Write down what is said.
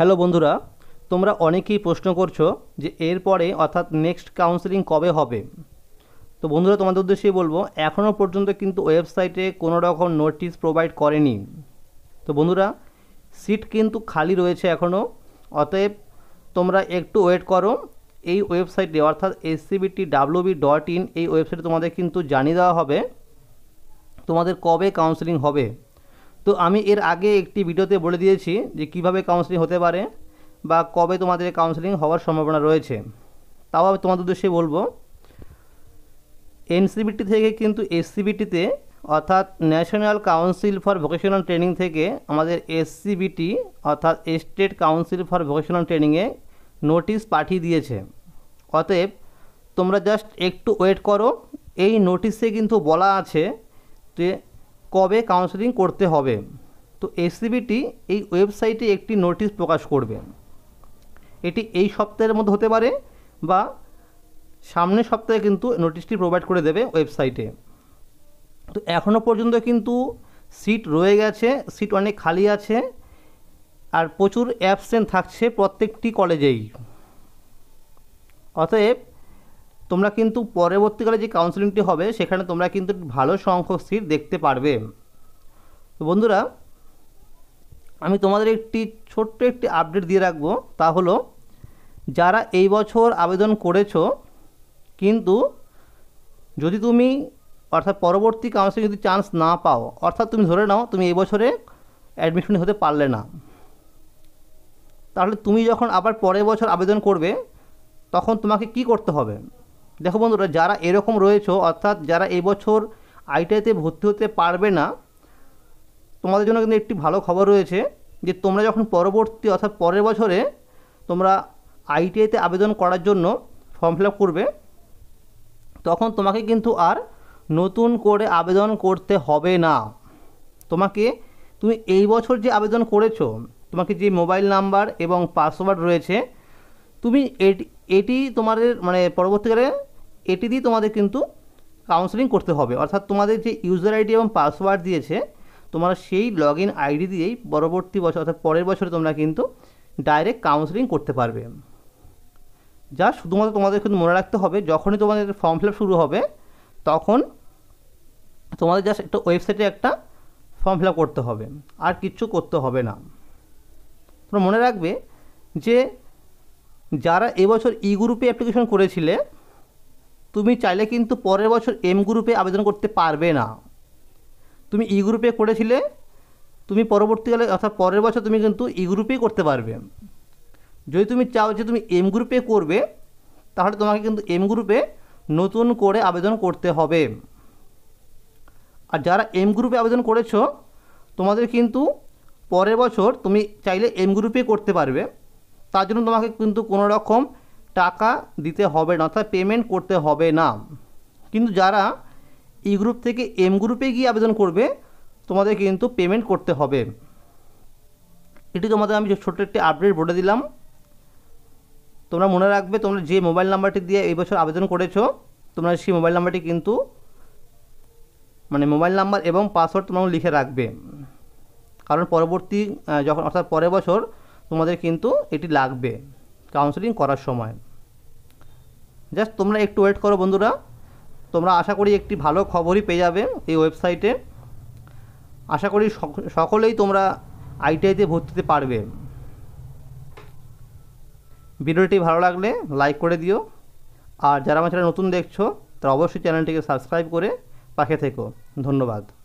hello বন্ধুরা তোমরা অনেকেই প্রশ্ন করছো যে এরপরে অর্থাৎ নেক্সট কাউন্সেলিং কবে হবে তো বন্ধুরা তোমাদের উদ্দেশ্যেই বলবো এখনও পর্যন্ত কিন্তু ওয়েবসাইটে কোনো রকম নোটিশ প্রোভাইড করেনি তো বন্ধুরা সিট কিন্তু খালি রয়েছে এখনও অতএব তোমরা একটু ওয়েট করো এই ওয়েবসাইটে অর্থাৎ এসসিবিটি ডাব্লিউবি ডট ইন এই ওয়েবসাইটে তোমাদের কিন্তু জানিয়ে দেওয়া হবে তোমাদের কবে কাউন্সেলিং হবে তো আমি এর আগে একটি ভিডিওতে বলে দিয়েছি যে কিভাবে কাউন্সেলিং হতে পারে বা কবে তোমাদের কাউন্সেলিং হওয়ার সম্ভাবনা রয়েছে তাও আমি তোমাদের উদ্দেশ্যে বলবো এনসিবিটি থেকে কিন্তু এসসিবিটিতে অর্থাৎ national council for vocational training থেকে আমাদের এসসিবিটি অর্থাৎ স্টেট কাউন্সিল ফর ভোকেশনাল ট্রেনিংয়ে নোটিশ পাঠিয়ে দিয়েছে অতএব তোমরা জাস্ট একটু ওয়েট করো এই নোটিশে কিন্তু বলা আছে যে কবে কাউন্সেলিং করতে হবে তো এসসিবিটি এই ওয়েবসাইটে একটি নোটিশ প্রকাশ করবে এটি এই সপ্তাহের মধ্যে হতে পারে বা সামনের সপ্তাহে কিন্তু নোটিশটি প্রোভাইড করে দেবে ওয়েবসাইটে তো এখনও পর্যন্ত কিন্তু সিট রয়ে গেছে সিট অনেক খালি আছে আর প্রচুর অ্যাবসেন্ট থাকছে প্রত্যেকটি কলেজেই অতএব তোমরা কিন্তু পরবর্তীকালে যে কাউন্সেলিংটি হবে সেখানে তোমরা কিন্তু ভালো সংখ্যক সিট দেখতে পারবে তো বন্ধুরা আমি তোমাদের একটি ছোট্ট একটি আপডেট দিয়ে রাখবো তা হলো যারা এই বছর আবেদন করেছো কিন্তু যদি তুমি অর্থাৎ পরবর্তী কাউন্সিলিং যদি চান্স না পাও অর্থাৎ তুমি ধরে নাও তুমি এই বছরে অ্যাডমিশন হতে পারলে না তাহলে তুমি যখন আবার পরের বছর আবেদন করবে তখন তোমাকে কি করতে হবে দেখো বন্ধুরা যারা এরকম রয়েছে অর্থাৎ যারা এবছর আইটিআইতে ভর্তি হতে পারবে না তোমাদের জন্য কিন্তু একটি ভালো খবর রয়েছে যে তোমরা যখন পরবর্তী অর্থাৎ পরের বছরে তোমরা আইটিআইতে আবেদন করার জন্য ফর্ম ফিল করবে তখন তোমাকে কিন্তু আর নতুন করে আবেদন করতে হবে না তোমাকে তুমি এই বছর যে আবেদন করেছো তোমাকে যে মোবাইল নাম্বার এবং পাসওয়ার্ড রয়েছে তুমি এটি এটি তোমাদের মানে পরবর্তীকালে এটি দিয়ে তোমাদের কিন্তু কাউন্সেলিং করতে হবে অর্থাৎ তোমাদের যে ইউজার আইডি এবং পাসওয়ার্ড দিয়েছে তোমরা সেই লগ ইন আইডি দিয়েই পরবর্তী বছর অর্থাৎ পরের বছরে তোমরা কিন্তু ডাইরেক্ট কাউন্সেলিং করতে পারবে যা শুধুমাত্র তোমাদের কিন্তু মনে রাখতে হবে যখনই তোমাদের ফর্ম ফিল শুরু হবে তখন তোমাদের জাস্ট একটা ওয়েবসাইটে একটা ফর্ম ফিল করতে হবে আর কিচ্ছু করতে হবে না তোমরা মনে রাখবে যে যারা এবছর ই গ্রুপে অ্যাপ্লিকেশন করেছিলে তুমি চাইলে কিন্তু পরের বছর এম গ্রুপে আবেদন করতে পারবে না তুমি ই e গ্রুপে করেছিলে তুমি পরবর্তীকালে অর্থাৎ পরের বছর তুমি কিন্তু ই e গ্রুপেই করতে পারবে যদি তুমি চাও যে তুমি এম গ্রুপে করবে তাহলে তোমাকে কিন্তু এম গ্রুপে নতুন করে আবেদন করতে হবে আর যারা এম গ্রুপে আবেদন করেছো তোমাদের কিন্তু পরের বছর তুমি চাইলে এম গ্রুপে করতে পারবে তার জন্য তোমাকে কিন্তু কোনো রকম টাকা দিতে হবে না অর্থাৎ পেমেন্ট করতে হবে না কিন্তু যারা ই e গ্রুপ থেকে এম গ্রুপে গিয়ে আবেদন করবে তোমাদের কিন্তু পেমেন্ট করতে হবে এটি তোমাদের আমি ছোট্ট একটি আপডেট বলে দিলাম তোমরা মনে রাখবে তোমরা যে মোবাইল নাম্বারটি দিয়ে এই বছর আবেদন করেছো তোমরা সেই মোবাইল নাম্বারটি কিন্তু মানে মোবাইল নাম্বার এবং পাসওয়ার্ড তোমরা লিখে রাখবে কারণ পরবর্তী যখন অর্থাৎ পরের বছর তোমাদের কিন্তু এটি লাগবে কাউন্সেলিং করার সময় জাস্ট তোমরা একটু ওয়েট করো বন্ধুরা তোমরা আশা করি একটি ভালো খবরই পেয়ে যাবে এই ওয়েবসাইটে আশা করি সকলেই তোমরা আইটিআইতে ভর্তিতে পারবে ভিডিওটি ভালো লাগলে লাইক করে দিও আর যারা আমার চ্যানেল নতুন দেখছো তারা অবশ্যই চ্যানেলটিকে সাবস্ক্রাইব করে পাশে থেকো ধন্যবাদ